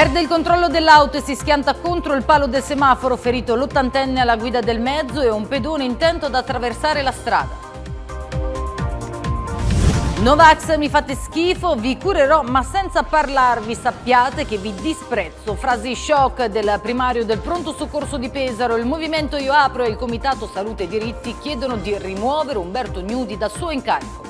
Perde il controllo dell'auto e si schianta contro il palo del semaforo, ferito l'ottantenne alla guida del mezzo e un pedone intento ad attraversare la strada. Novax mi fate schifo, vi curerò ma senza parlarvi sappiate che vi disprezzo. Frasi shock del primario del pronto soccorso di Pesaro, il movimento Io Apro e il comitato Salute e Diritti chiedono di rimuovere Umberto Gnudi da suo incarico.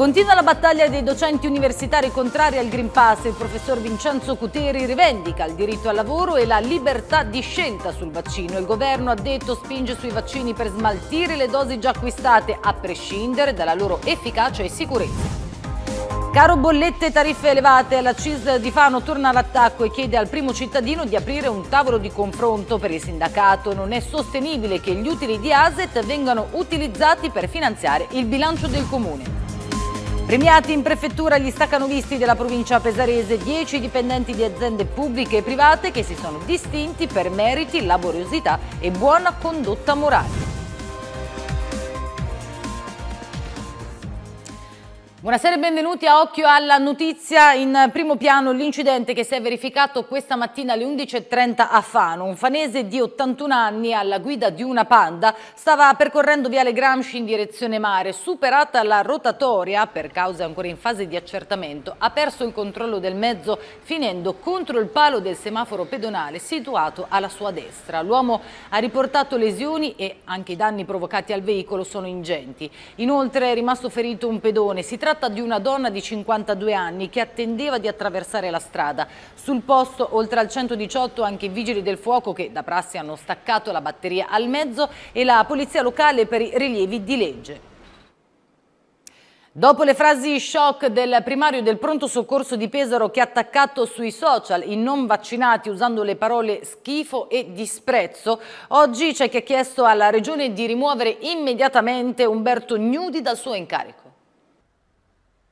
Continua la battaglia dei docenti universitari contrari al Green Pass. Il professor Vincenzo Cuteri rivendica il diritto al lavoro e la libertà di scelta sul vaccino. Il governo ha detto spinge sui vaccini per smaltire le dosi già acquistate, a prescindere dalla loro efficacia e sicurezza. Caro bollette e tariffe elevate, la CIS di Fano torna all'attacco e chiede al primo cittadino di aprire un tavolo di confronto per il sindacato. Non è sostenibile che gli utili di ASET vengano utilizzati per finanziare il bilancio del comune. Premiati in prefettura gli staccanovisti della provincia pesarese, 10 dipendenti di aziende pubbliche e private che si sono distinti per meriti, laboriosità e buona condotta morale. Buonasera e benvenuti a Occhio alla Notizia. In primo piano l'incidente che si è verificato questa mattina alle 11.30 a Fano. Un fanese di 81 anni alla guida di una panda stava percorrendo Viale Gramsci in direzione mare. Superata la rotatoria, per cause ancora in fase di accertamento, ha perso il controllo del mezzo finendo contro il palo del semaforo pedonale situato alla sua destra. L'uomo ha riportato lesioni e anche i danni provocati al veicolo sono ingenti. Inoltre è rimasto ferito un pedone. Si tratta tratta di una donna di 52 anni che attendeva di attraversare la strada. Sul posto, oltre al 118, anche i vigili del fuoco che da prassi hanno staccato la batteria al mezzo e la polizia locale per i rilievi di legge. Dopo le frasi shock del primario del pronto soccorso di Pesaro che ha attaccato sui social i non vaccinati usando le parole schifo e disprezzo, oggi c'è chi ha chiesto alla Regione di rimuovere immediatamente Umberto Gnudi dal suo incarico.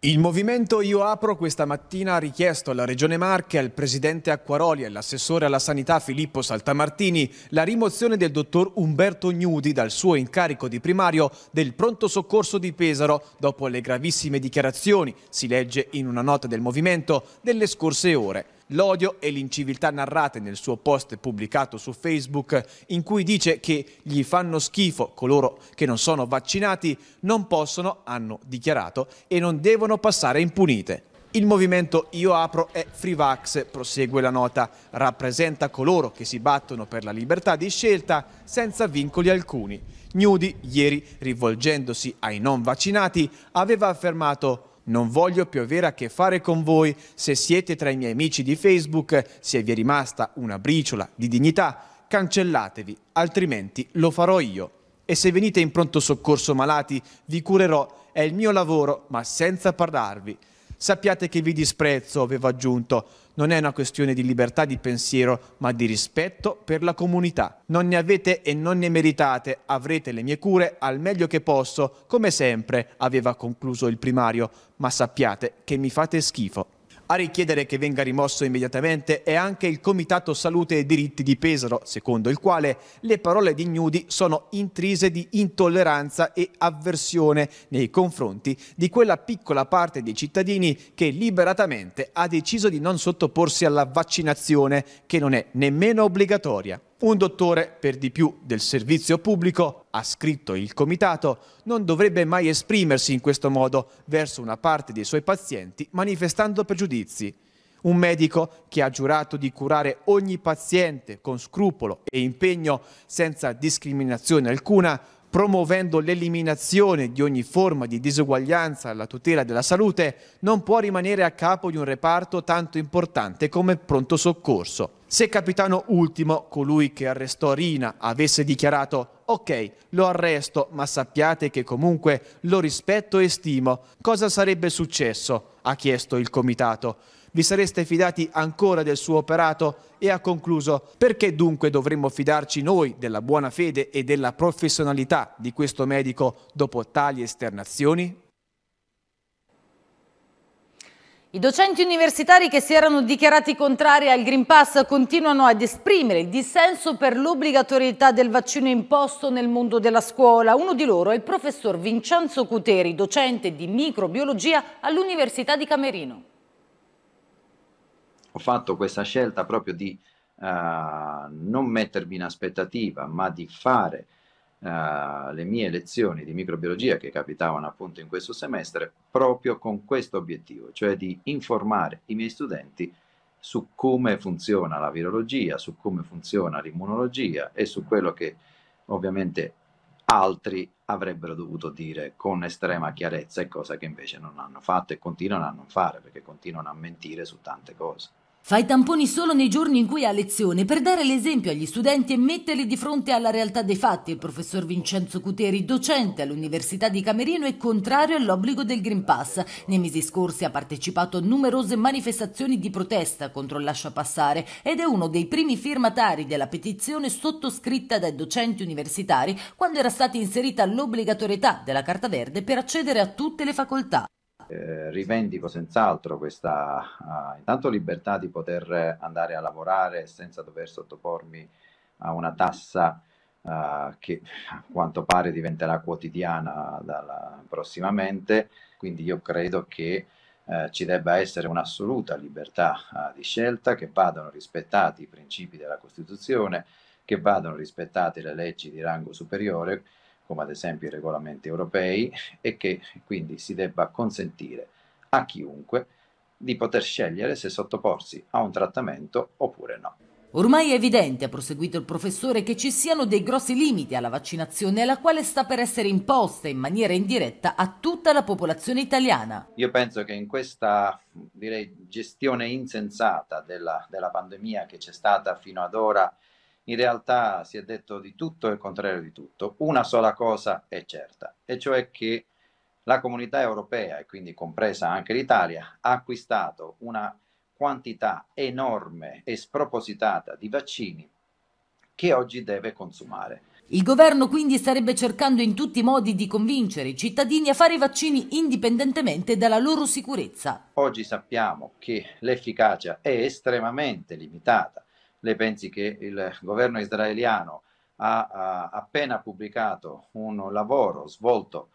Il movimento Io Apro questa mattina ha richiesto alla Regione Marche, al Presidente Acquaroli e all'assessore alla Sanità Filippo Saltamartini la rimozione del dottor Umberto Gnudi dal suo incarico di primario del pronto soccorso di Pesaro dopo le gravissime dichiarazioni, si legge in una nota del movimento, delle scorse ore l'odio e l'inciviltà narrate nel suo post pubblicato su Facebook in cui dice che gli fanno schifo coloro che non sono vaccinati, non possono, hanno dichiarato, e non devono passare impunite. Il movimento Io Apro è Frivax, prosegue la nota, rappresenta coloro che si battono per la libertà di scelta senza vincoli alcuni. Gnudi, ieri, rivolgendosi ai non vaccinati, aveva affermato non voglio più avere a che fare con voi se siete tra i miei amici di Facebook, se vi è rimasta una briciola di dignità, cancellatevi, altrimenti lo farò io. E se venite in pronto soccorso malati, vi curerò, è il mio lavoro, ma senza parlarvi. Sappiate che vi disprezzo, aveva aggiunto, non è una questione di libertà di pensiero, ma di rispetto per la comunità. Non ne avete e non ne meritate, avrete le mie cure al meglio che posso, come sempre, aveva concluso il primario, ma sappiate che mi fate schifo a richiedere che venga rimosso immediatamente è anche il Comitato Salute e Diritti di Pesaro, secondo il quale le parole di Gnudi sono intrise di intolleranza e avversione nei confronti di quella piccola parte dei cittadini che liberatamente ha deciso di non sottoporsi alla vaccinazione, che non è nemmeno obbligatoria. Un dottore, per di più del servizio pubblico, ha scritto il comitato, non dovrebbe mai esprimersi in questo modo verso una parte dei suoi pazienti manifestando pregiudizi. Un medico che ha giurato di curare ogni paziente con scrupolo e impegno senza discriminazione alcuna, promuovendo l'eliminazione di ogni forma di disuguaglianza alla tutela della salute, non può rimanere a capo di un reparto tanto importante come pronto soccorso se capitano ultimo, colui che arrestò Rina, avesse dichiarato ok, lo arresto, ma sappiate che comunque lo rispetto e stimo, cosa sarebbe successo? ha chiesto il comitato. Vi sareste fidati ancora del suo operato? E ha concluso, perché dunque dovremmo fidarci noi della buona fede e della professionalità di questo medico dopo tali esternazioni? I docenti universitari che si erano dichiarati contrari al Green Pass continuano ad esprimere il dissenso per l'obbligatorietà del vaccino imposto nel mondo della scuola. Uno di loro è il professor Vincenzo Cuteri, docente di microbiologia all'Università di Camerino. Ho fatto questa scelta proprio di uh, non mettermi in aspettativa, ma di fare eh, le mie lezioni di microbiologia che capitavano appunto in questo semestre proprio con questo obiettivo, cioè di informare i miei studenti su come funziona la virologia, su come funziona l'immunologia e su quello che ovviamente altri avrebbero dovuto dire con estrema chiarezza e cosa che invece non hanno fatto e continuano a non fare perché continuano a mentire su tante cose. Fa i tamponi solo nei giorni in cui ha lezione per dare l'esempio agli studenti e metterli di fronte alla realtà dei fatti. Il professor Vincenzo Cuteri, docente all'Università di Camerino, è contrario all'obbligo del Green Pass. Nei mesi scorsi ha partecipato a numerose manifestazioni di protesta contro il lasciapassare ed è uno dei primi firmatari della petizione sottoscritta dai docenti universitari quando era stata inserita l'obbligatorietà della Carta Verde per accedere a tutte le facoltà eh, rivendico senz'altro questa uh, intanto libertà di poter andare a lavorare senza dover sottopormi a una tassa uh, che a quanto pare diventerà quotidiana dalla, prossimamente, quindi io credo che eh, ci debba essere un'assoluta libertà eh, di scelta, che vadano rispettati i principi della Costituzione, che vadano rispettate le leggi di rango superiore come ad esempio i regolamenti europei, e che quindi si debba consentire a chiunque di poter scegliere se sottoporsi a un trattamento oppure no. Ormai è evidente, ha proseguito il professore, che ci siano dei grossi limiti alla vaccinazione, la quale sta per essere imposta in maniera indiretta a tutta la popolazione italiana. Io penso che in questa direi, gestione insensata della, della pandemia che c'è stata fino ad ora in realtà si è detto di tutto e il contrario di tutto. Una sola cosa è certa, e cioè che la comunità europea, e quindi compresa anche l'Italia, ha acquistato una quantità enorme e spropositata di vaccini che oggi deve consumare. Il governo quindi starebbe cercando in tutti i modi di convincere i cittadini a fare i vaccini indipendentemente dalla loro sicurezza. Oggi sappiamo che l'efficacia è estremamente limitata lei pensi che il governo israeliano ha, ha appena pubblicato un lavoro svolto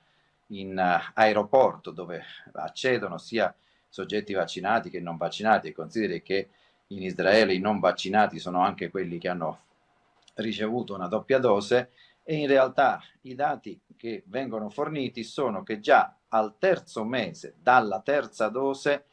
in uh, aeroporto dove accedono sia soggetti vaccinati che non vaccinati e consideri che in Israele i non vaccinati sono anche quelli che hanno ricevuto una doppia dose e in realtà i dati che vengono forniti sono che già al terzo mese dalla terza dose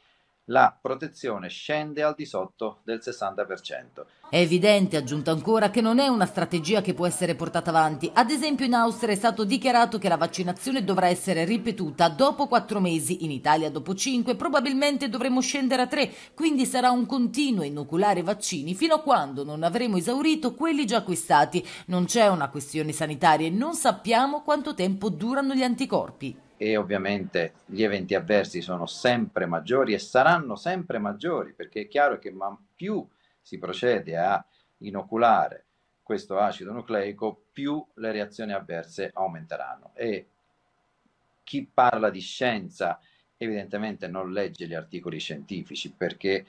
la protezione scende al di sotto del 60%. È evidente, aggiunto ancora, che non è una strategia che può essere portata avanti. Ad esempio in Austria è stato dichiarato che la vaccinazione dovrà essere ripetuta dopo 4 mesi, in Italia dopo 5, probabilmente dovremo scendere a 3, quindi sarà un continuo inoculare vaccini fino a quando non avremo esaurito quelli già acquistati. Non c'è una questione sanitaria e non sappiamo quanto tempo durano gli anticorpi e ovviamente gli eventi avversi sono sempre maggiori e saranno sempre maggiori perché è chiaro che man più si procede a inoculare questo acido nucleico più le reazioni avverse aumenteranno e chi parla di scienza evidentemente non legge gli articoli scientifici perché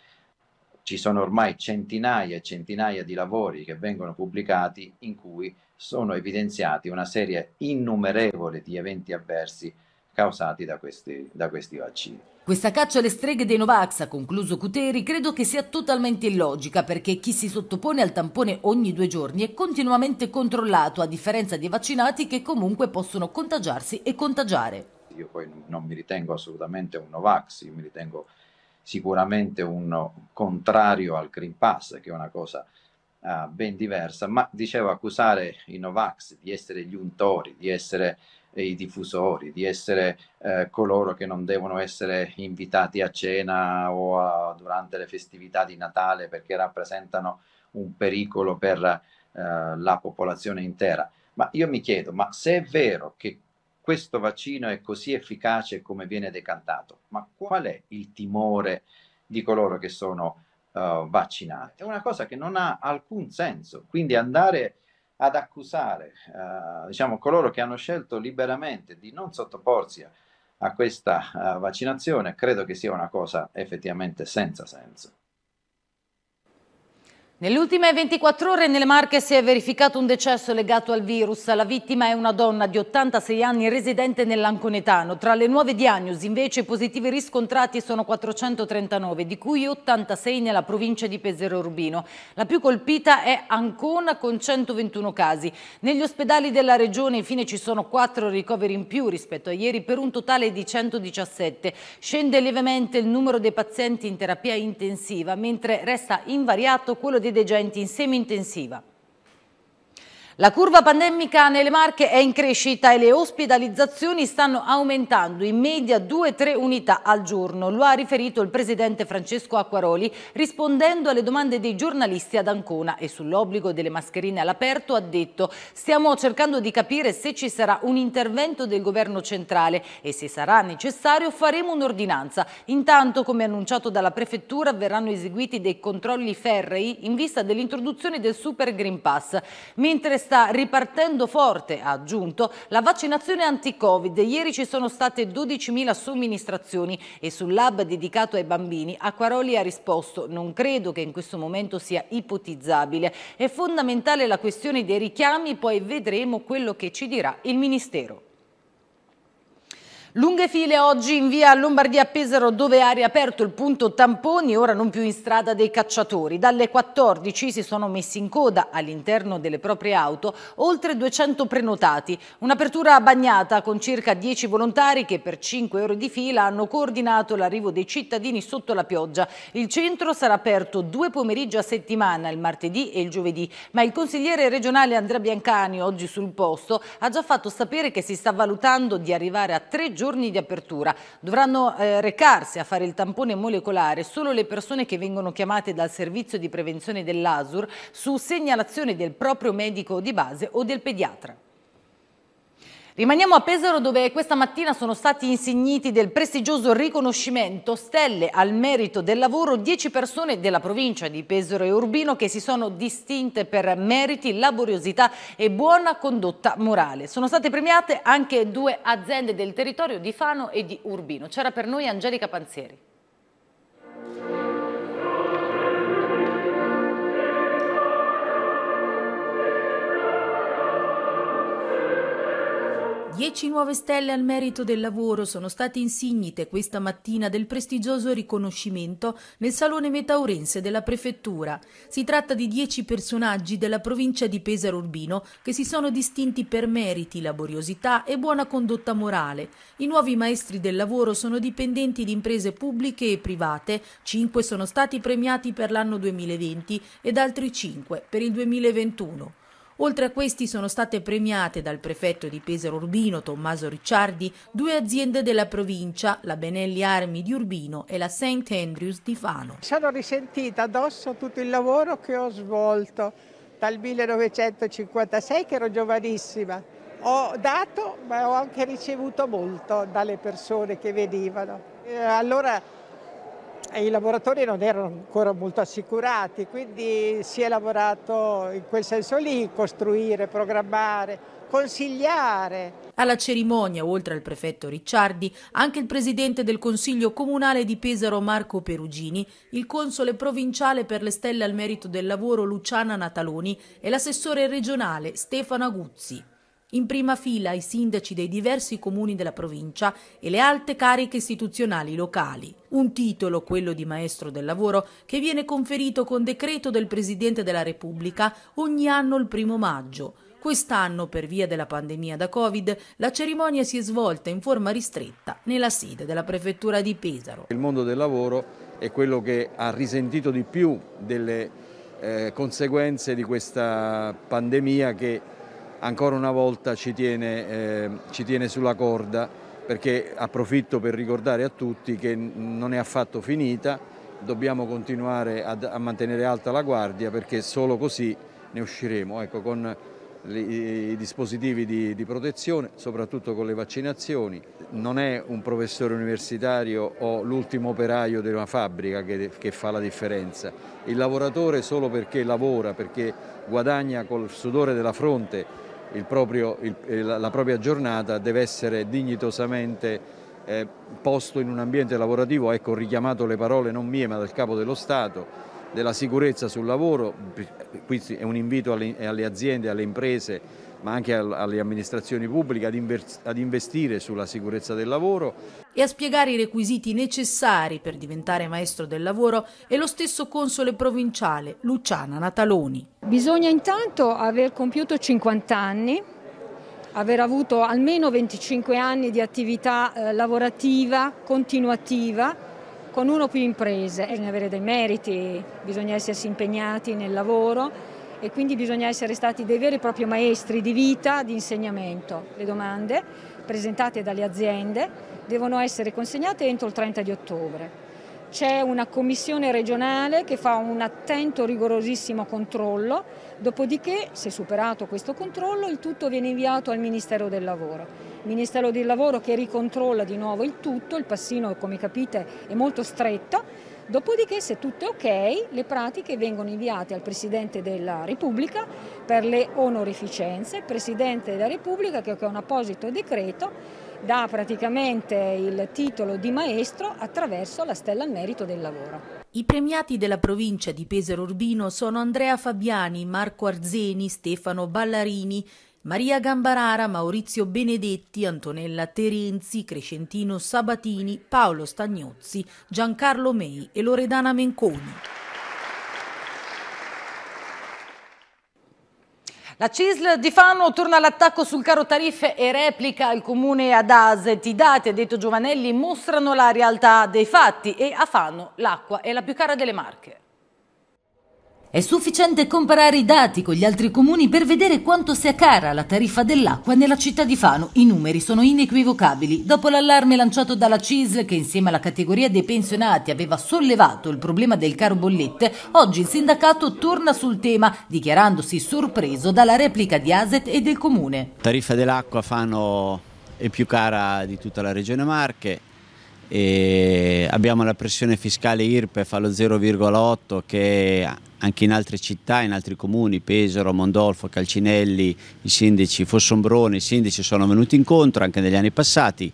ci sono ormai centinaia e centinaia di lavori che vengono pubblicati in cui sono evidenziati una serie innumerevole di eventi avversi causati da questi, da questi vaccini. Questa caccia alle streghe dei Novax, ha concluso Cuteri, credo che sia totalmente illogica perché chi si sottopone al tampone ogni due giorni è continuamente controllato, a differenza di vaccinati che comunque possono contagiarsi e contagiare. Io poi non mi ritengo assolutamente un Novax, io mi ritengo sicuramente un contrario al Green Pass, che è una cosa uh, ben diversa, ma dicevo accusare i Novax di essere gli untori, di essere i diffusori, di essere eh, coloro che non devono essere invitati a cena o a, durante le festività di Natale perché rappresentano un pericolo per eh, la popolazione intera. Ma io mi chiedo, ma se è vero che questo vaccino è così efficace come viene decantato, ma qual è il timore di coloro che sono uh, vaccinati? È una cosa che non ha alcun senso. Quindi andare ad accusare eh, diciamo, coloro che hanno scelto liberamente di non sottoporsi a, a questa uh, vaccinazione, credo che sia una cosa effettivamente senza senso. Nelle ultime 24 ore nelle Marche si è verificato un decesso legato al virus. La vittima è una donna di 86 anni residente nell'Anconetano. Tra le nuove diagnosi invece i positivi riscontrati sono 439, di cui 86 nella provincia di Pesero Urbino. La più colpita è Ancona con 121 casi. Negli ospedali della regione infine ci sono 4 ricoveri in più rispetto a ieri per un totale di 117. Scende lievemente il numero dei pazienti in terapia intensiva, mentre resta invariato quello dei degenti in semi-intensiva. La curva pandemica nelle Marche è in crescita e le ospedalizzazioni stanno aumentando in media 2-3 unità al giorno. Lo ha riferito il presidente Francesco Acquaroli rispondendo alle domande dei giornalisti ad Ancona e sull'obbligo delle mascherine all'aperto ha detto stiamo cercando di capire se ci sarà un intervento del governo centrale e se sarà necessario faremo un'ordinanza. Intanto come annunciato dalla prefettura verranno eseguiti dei controlli ferrei in vista dell'introduzione del Super Green Pass. Mentre sta ripartendo forte, ha aggiunto, la vaccinazione anti-Covid. Ieri ci sono state 12.000 somministrazioni e sul lab dedicato ai bambini Acquaroli ha risposto non credo che in questo momento sia ipotizzabile. È fondamentale la questione dei richiami, poi vedremo quello che ci dirà il Ministero. Lunghe file oggi in via Lombardia Pesaro dove ha riaperto il punto tamponi, ora non più in strada dei cacciatori. Dalle 14 si sono messi in coda all'interno delle proprie auto oltre 200 prenotati. Un'apertura bagnata con circa 10 volontari che per 5 ore di fila hanno coordinato l'arrivo dei cittadini sotto la pioggia. Il centro sarà aperto due pomeriggi a settimana, il martedì e il giovedì, ma il consigliere regionale Andrea Biancani, oggi sul posto, ha già fatto sapere che si sta valutando di arrivare a tre giorni giorni di apertura dovranno eh, recarsi a fare il tampone molecolare solo le persone che vengono chiamate dal servizio di prevenzione dell'ASUR su segnalazione del proprio medico di base o del pediatra. Rimaniamo a Pesaro dove questa mattina sono stati insigniti del prestigioso riconoscimento Stelle al merito del lavoro 10 persone della provincia di Pesaro e Urbino che si sono distinte per meriti, laboriosità e buona condotta morale. Sono state premiate anche due aziende del territorio di Fano e di Urbino. C'era per noi Angelica Panzieri. Dieci nuove stelle al merito del lavoro sono state insignite questa mattina del prestigioso riconoscimento nel Salone Metaurense della Prefettura. Si tratta di dieci personaggi della provincia di Pesaro Urbino che si sono distinti per meriti, laboriosità e buona condotta morale. I nuovi maestri del lavoro sono dipendenti di imprese pubbliche e private, cinque sono stati premiati per l'anno 2020 ed altri cinque per il 2021. Oltre a questi sono state premiate dal prefetto di Pesaro Urbino Tommaso Ricciardi due aziende della provincia, la Benelli Armi di Urbino e la St. Andrews di Fano. Sono risentita addosso tutto il lavoro che ho svolto dal 1956 che ero giovanissima. Ho dato ma ho anche ricevuto molto dalle persone che venivano. Eh, allora i lavoratori non erano ancora molto assicurati, quindi si è lavorato in quel senso lì, costruire, programmare, consigliare. Alla cerimonia, oltre al prefetto Ricciardi, anche il presidente del Consiglio Comunale di Pesaro Marco Perugini, il console provinciale per le stelle al merito del lavoro Luciana Nataloni e l'assessore regionale Stefano Aguzzi in prima fila i sindaci dei diversi comuni della provincia e le alte cariche istituzionali locali. Un titolo, quello di maestro del lavoro, che viene conferito con decreto del Presidente della Repubblica ogni anno il primo maggio. Quest'anno, per via della pandemia da Covid, la cerimonia si è svolta in forma ristretta nella sede della prefettura di Pesaro. Il mondo del lavoro è quello che ha risentito di più delle eh, conseguenze di questa pandemia che ancora una volta ci tiene, eh, ci tiene sulla corda perché approfitto per ricordare a tutti che non è affatto finita, dobbiamo continuare ad, a mantenere alta la guardia perché solo così ne usciremo, ecco, con i dispositivi di, di, protezione, soprattutto con le vaccinazioni. Non è un professore universitario o l'ultimo operaio di una fabbrica che, che fa la differenza. Il lavoratore solo perché lavora, perché guadagna col sudore della fronte proprio, il, eh, la propria giornata deve essere dignitosamente eh, posto in un ambiente lavorativo, ecco richiamato le parole non mie ma del Capo dello Stato, della sicurezza sul lavoro, qui è un invito alle, alle aziende, alle imprese ma anche alle amministrazioni pubbliche ad, investire sulla sicurezza del lavoro. E a spiegare i requisiti necessari per diventare maestro del lavoro è lo stesso console provinciale Luciana Nataloni. Bisogna intanto aver compiuto 50 anni, aver avuto almeno 25 anni di attività eh, lavorativa continuativa con uno o più imprese, bisogna avere dei meriti, bisogna essersi impegnati nel lavoro e quindi bisogna essere stati dei veri e propri maestri di vita, di insegnamento. Le domande presentate dalle aziende devono essere consegnate entro il 30 di ottobre. C'è una commissione regionale che fa un attento, rigorosissimo controllo, dopodiché, se superato questo controllo, il tutto viene inviato al Ministero del Lavoro. Il Ministero del Lavoro che ricontrolla di nuovo il tutto, il passino, come capite, è molto stretto Dopodiché, se tutto è ok, le pratiche vengono inviate al Presidente della Repubblica per le onorificenze, il Presidente della Repubblica che con un apposito decreto dà praticamente il titolo di maestro attraverso la stella al merito del lavoro. I premiati della provincia di Pesaro Urbino sono Andrea Fabiani, Marco Arzeni, Stefano Ballarini Maria Gambarara, Maurizio Benedetti, Antonella Terenzi, Crescentino Sabatini, Paolo Stagnozzi, Giancarlo Mei e Loredana Menconi. La CISL di Fano torna all'attacco sul caro tariffe e replica il comune ad Aset. I dati, ha detto Giovanelli, mostrano la realtà dei fatti e a Fano l'acqua è la più cara delle marche. È sufficiente comparare i dati con gli altri comuni per vedere quanto sia cara la tariffa dell'acqua nella città di Fano. I numeri sono inequivocabili. Dopo l'allarme lanciato dalla CISL, che insieme alla categoria dei pensionati aveva sollevato il problema del caro bollette, oggi il sindacato torna sul tema, dichiarandosi sorpreso dalla replica di Aset e del comune. La tariffa dell'acqua Fano è più cara di tutta la regione Marche, abbiamo la pressione fiscale IRPEF allo 0,8 che anche in altre città, in altri comuni, Pesaro, Mondolfo, Calcinelli, i sindaci Fossombrone, i sindaci sono venuti incontro anche negli anni passati.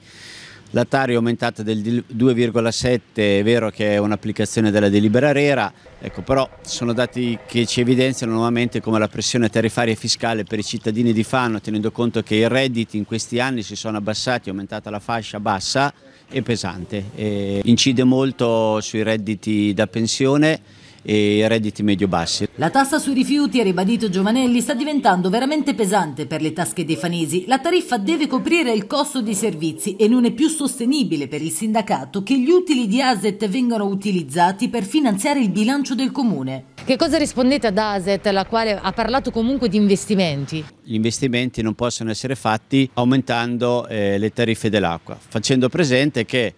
La Tari è aumentata del 2,7, è vero che è un'applicazione della delibera Rera, ecco, però sono dati che ci evidenziano nuovamente come la pressione tariffaria e fiscale per i cittadini di Fano, tenendo conto che i redditi in questi anni si sono abbassati, è aumentata la fascia bassa e pesante, e incide molto sui redditi da pensione e redditi medio-bassi. La tassa sui rifiuti, ha ribadito Giovanelli, sta diventando veramente pesante per le tasche dei fanesi. La tariffa deve coprire il costo dei servizi e non è più sostenibile per il sindacato che gli utili di ASET vengano utilizzati per finanziare il bilancio del comune. Che cosa rispondete ad ASET, la quale ha parlato comunque di investimenti? Gli investimenti non possono essere fatti aumentando eh, le tariffe dell'acqua, facendo presente che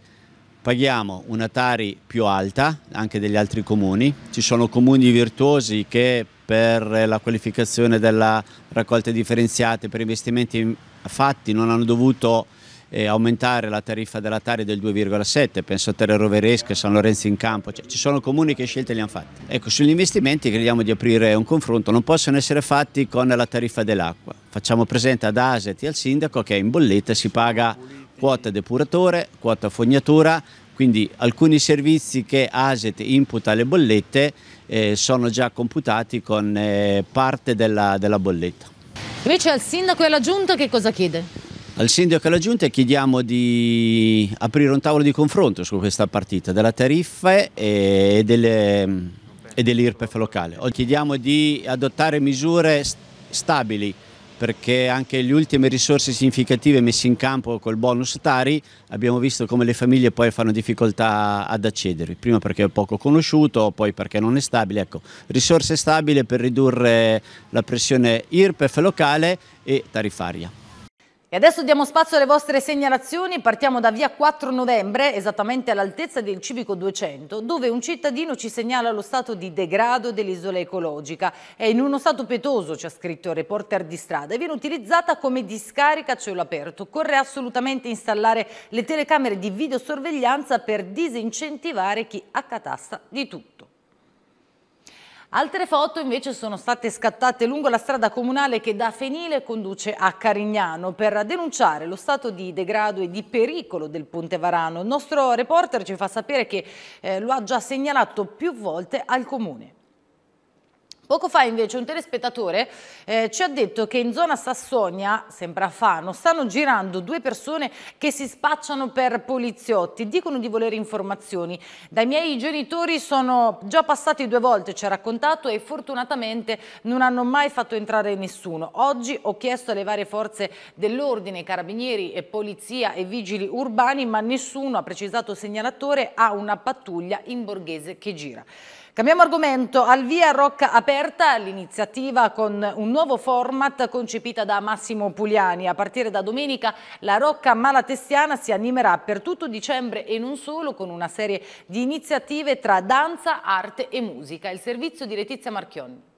paghiamo una Tari più alta anche degli altri comuni, ci sono comuni virtuosi che per la qualificazione della raccolta differenziata per investimenti fatti non hanno dovuto eh, aumentare la tariffa della Tari del 2,7, penso a Terre Roveresche, San Lorenzo in Campo, cioè, ci sono comuni che scelte li hanno fatte. Ecco, sugli investimenti crediamo di aprire un confronto, non possono essere fatti con la tariffa dell'acqua. Facciamo presente ad Aset e al sindaco che in bolletta si paga quota depuratore, quota fognatura, quindi alcuni servizi che ASET imputa alle bollette eh, sono già computati con eh, parte della, della, bolletta. Invece al sindaco e alla giunta che cosa chiede? Al sindaco e alla giunta chiediamo di aprire un tavolo di confronto su questa partita della tariffa e, delle, e dell'IRPEF locale. Chiediamo di adottare misure stabili perché anche le ultime risorse significative messe in campo col bonus Tari abbiamo visto come le famiglie poi fanno difficoltà ad accedere, prima perché è poco conosciuto, poi perché non è stabile. Ecco, risorse stabili per ridurre la pressione IRPEF locale e tarifaria. E adesso diamo spazio alle vostre segnalazioni, partiamo da via 4 novembre, esattamente all'altezza del civico 200, dove un cittadino ci segnala lo stato di degrado dell'isola ecologica. È in uno stato pietoso, ci ha scritto il reporter di strada, e viene utilizzata come discarica a cielo aperto. Occorre assolutamente installare le telecamere di videosorveglianza per disincentivare chi accatasta di tutto. Altre foto invece sono state scattate lungo la strada comunale che da Fenile conduce a Carignano per denunciare lo stato di degrado e di pericolo del Ponte Varano. Il nostro reporter ci fa sapere che eh, lo ha già segnalato più volte al Comune. Poco fa invece un telespettatore eh, ci ha detto che in zona Sassonia, sembra Fano, stanno girando due persone che si spacciano per poliziotti, dicono di volere informazioni. Dai miei genitori sono già passati due volte, ci ha raccontato, e fortunatamente non hanno mai fatto entrare nessuno. Oggi ho chiesto alle varie forze dell'ordine, carabinieri e polizia e vigili urbani, ma nessuno, ha precisato segnalatore, ha una pattuglia in borghese che gira. Cambiamo argomento, al via Rocca Aperta l'iniziativa con un nuovo format concepita da Massimo Pugliani. A partire da domenica la Rocca Malatestiana si animerà per tutto dicembre e non solo con una serie di iniziative tra danza, arte e musica. Il servizio di Letizia Marchionni.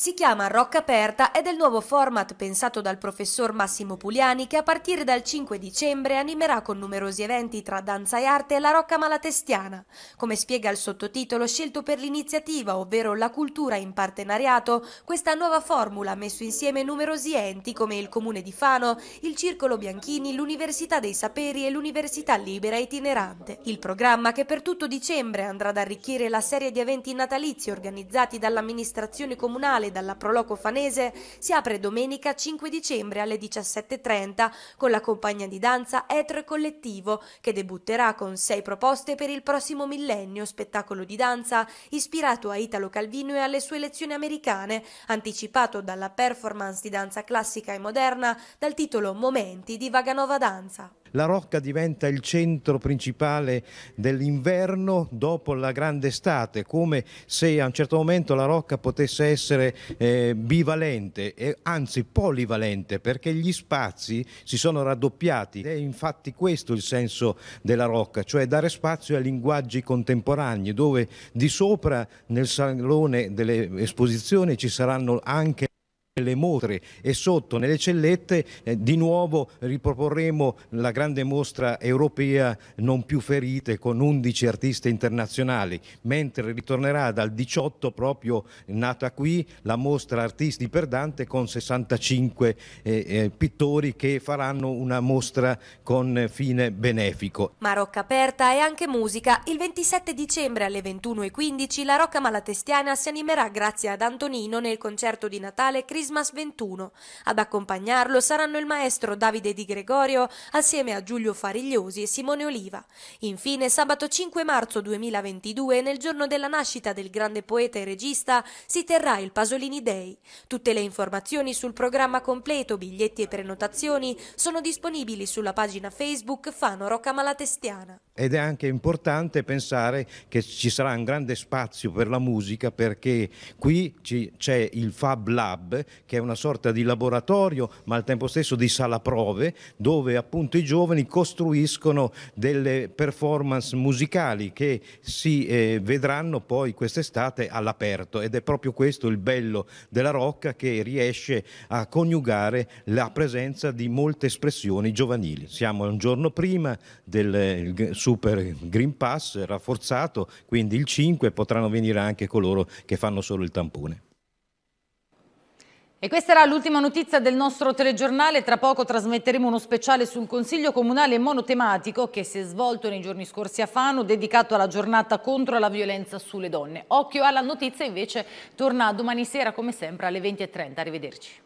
Si chiama Rocca Aperta ed è il nuovo format pensato dal professor Massimo Puliani che a partire dal 5 dicembre animerà con numerosi eventi tra danza e arte la Rocca Malatestiana. Come spiega il sottotitolo scelto per l'iniziativa, ovvero la cultura in partenariato, questa nuova formula ha messo insieme numerosi enti come il Comune di Fano, il Circolo Bianchini, l'Università dei Saperi e l'Università Libera Itinerante. Il programma che per tutto dicembre andrà ad arricchire la serie di eventi natalizi organizzati dall'amministrazione comunale fuori dalla Proloco Fanese si apre domenica 5 dicembre alle 17.30 con la compagnia di danza Etro e Collettivo che debutterà con sei proposte per il prossimo millennio spettacolo di danza ispirato a Italo Calvino e alle sue lezioni americane, anticipato dalla performance di danza classica e moderna dal titolo Momenti di Vaganova Danza. La Rocca diventa il centro principale dell'inverno dopo la grande estate, come se a un certo momento la Rocca potesse essere eh, bivalente, eh, anzi polivalente, perché gli spazi si sono raddoppiati. È infatti questo il senso della Rocca, cioè dare spazio a linguaggi contemporanei, dove di sopra nel salone delle esposizioni ci saranno anche le mostre e sotto nelle cellette eh, di nuovo riproporremo la grande mostra europea Non più ferite con 11 artiste internazionali, mentre ritornerà dal 18 proprio nata qui la mostra Artisti per Dante con 65 eh, eh, pittori che faranno una mostra con fine benefico. Marocca aperta e anche musica. Il 27 dicembre alle 21.15 la Rocca Malatestiana si animerà grazie ad Antonino nel concerto di Natale Crisma Christmas 21. Ad accompagnarlo saranno il maestro Davide Di Gregorio assieme a Giulio Farigliosi e Simone Oliva. Infine, sabato 5 marzo 2022, nel giorno della nascita del grande poeta e regista, si terrà il Pasolini Day. Tutte le informazioni sul programma completo, biglietti e prenotazioni sono disponibili sulla pagina Facebook Fano Rocca Malatestiana. Ed è anche importante pensare che ci sarà un grande spazio per la musica perché qui c'è il Fab Lab che è una sorta di laboratorio ma al tempo stesso di sala prove dove appunto i giovani costruiscono delle performance musicali che si eh, vedranno poi quest'estate all'aperto ed è proprio questo il bello della Rocca che riesce a coniugare la presenza di molte espressioni giovanili. Siamo un giorno prima del Super Green Pass rafforzato, quindi il 5 potranno venire anche coloro che fanno solo il tampone. E questa era l'ultima notizia del nostro telegiornale, tra poco trasmetteremo uno speciale sul Consiglio Comunale monotematico che si è svolto nei giorni scorsi a Fano, dedicato alla giornata contro la violenza sulle donne. Occhio alla notizia invece torna domani sera come sempre alle 20.30, arrivederci.